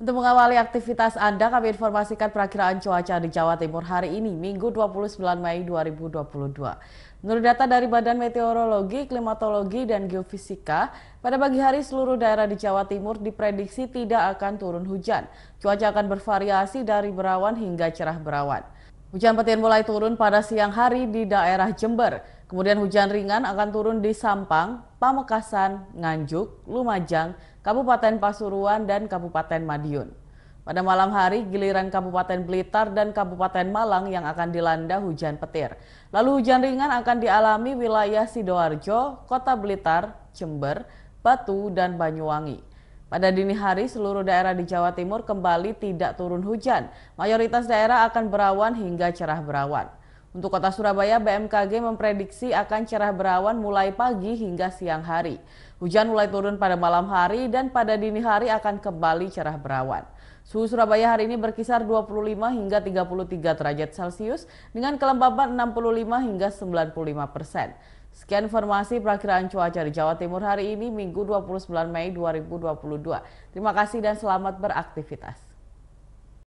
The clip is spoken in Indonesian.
Untuk mengawali aktivitas Anda, kami informasikan perakiraan cuaca di Jawa Timur hari ini, Minggu 29 Mei 2022. Menurut data dari Badan Meteorologi, Klimatologi, dan Geofisika, pada pagi hari seluruh daerah di Jawa Timur diprediksi tidak akan turun hujan. Cuaca akan bervariasi dari berawan hingga cerah berawan. Hujan petir mulai turun pada siang hari di daerah Jember. Kemudian hujan ringan akan turun di Sampang, Pamekasan, Nganjuk, Lumajang, Kabupaten Pasuruan, dan Kabupaten Madiun. Pada malam hari, giliran Kabupaten Blitar dan Kabupaten Malang yang akan dilanda hujan petir. Lalu hujan ringan akan dialami wilayah Sidoarjo, Kota Blitar, Jember, Batu, dan Banyuwangi. Pada dini hari, seluruh daerah di Jawa Timur kembali tidak turun hujan. Mayoritas daerah akan berawan hingga cerah berawan. Untuk kota Surabaya, BMKG memprediksi akan cerah berawan mulai pagi hingga siang hari. Hujan mulai turun pada malam hari dan pada dini hari akan kembali cerah berawan. Suhu Surabaya hari ini berkisar 25 hingga 33 derajat Celcius dengan kelembaban 65 hingga 95 persen. Sekian informasi perakiraan cuaca di Jawa Timur hari ini Minggu 29 Mei 2022. Terima kasih dan selamat beraktivitas.